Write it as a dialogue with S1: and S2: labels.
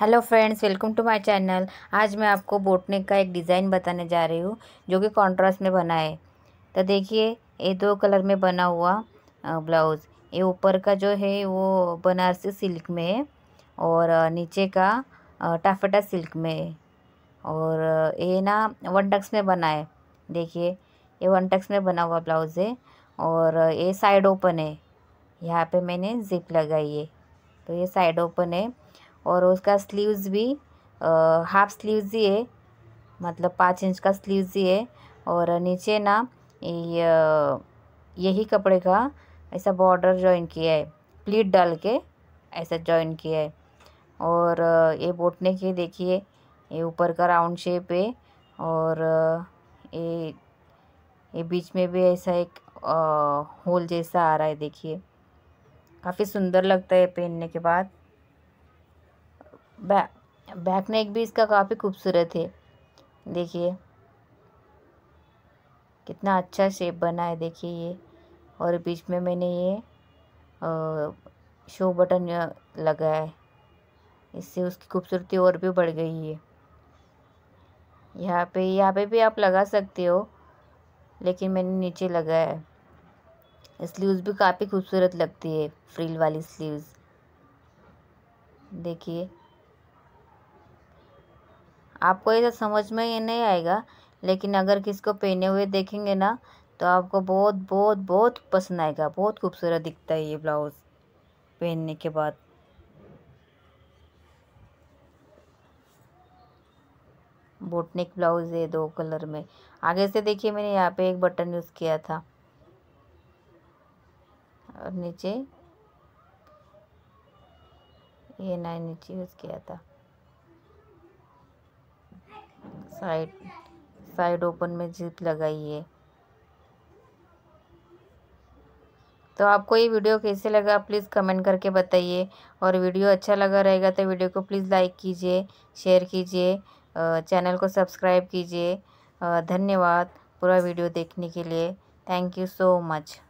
S1: hello friends welcome to my channel आज मैं आपको बोटनेक का एक डिज़ाइन बताने जा रही हूँ जो कि कंट्रास्ट में बना है तो देखिए ये दो कलर में बना हुआ ब्लाउज़ ये ऊपर का जो है वो बनारसी सिल्क में है और नीचे का टाफेटा सिल्क में है और ये ना वन टक्स में बना है देखिए ये वन टक्स में बना हुआ ब्लाउज़ है और ये साइड ओपन है यहाँ पर मैंने जिप लगाई है तो ये साइड ओपन है और उसका स्लीव्स भी हाफ स्लीव्स ही है मतलब पाँच इंच का स्लीव्स ही है और नीचे ना यही कपड़े का ऐसा बॉर्डर जॉइन किया है प्लीट डाल के ऐसा जॉइन किया है और ये बोटने के देखिए ये ऊपर का राउंड शेप है और ये ये बीच में भी ऐसा एक होल जैसा आ रहा है देखिए काफ़ी सुंदर लगता है पहनने के बाद बैक बैक नेक भी इसका काफ़ी खूबसूरत है देखिए कितना अच्छा शेप बना है देखिए ये और बीच में मैंने ये शो बटन लगाया है इससे उसकी खूबसूरती और भी बढ़ गई है यहाँ पे यहाँ पे भी आप लगा सकते हो लेकिन मैंने नीचे लगाया है स्लीव्स भी काफ़ी खूबसूरत लगती है फ्रील वाली स्लीव्स देखिए आपको ऐसा समझ में ये नहीं आएगा लेकिन अगर किसी को पहने हुए देखेंगे ना तो आपको बहुत बहुत बहुत पसंद आएगा बहुत खूबसूरत दिखता है ये ब्लाउज़ पहनने के बाद बोटनिक ब्लाउज़ है दो कलर में आगे से देखिए मैंने यहाँ पे एक बटन यूज़ किया था और नीचे ये नीचे यूज़ किया था साइड साइड ओपन में जिप लगाइए तो आपको ये वीडियो कैसे लगा प्लीज़ कमेंट करके बताइए और वीडियो अच्छा लगा रहेगा तो वीडियो को प्लीज़ लाइक कीजिए शेयर कीजिए चैनल को सब्सक्राइब कीजिए धन्यवाद पूरा वीडियो देखने के लिए थैंक यू सो मच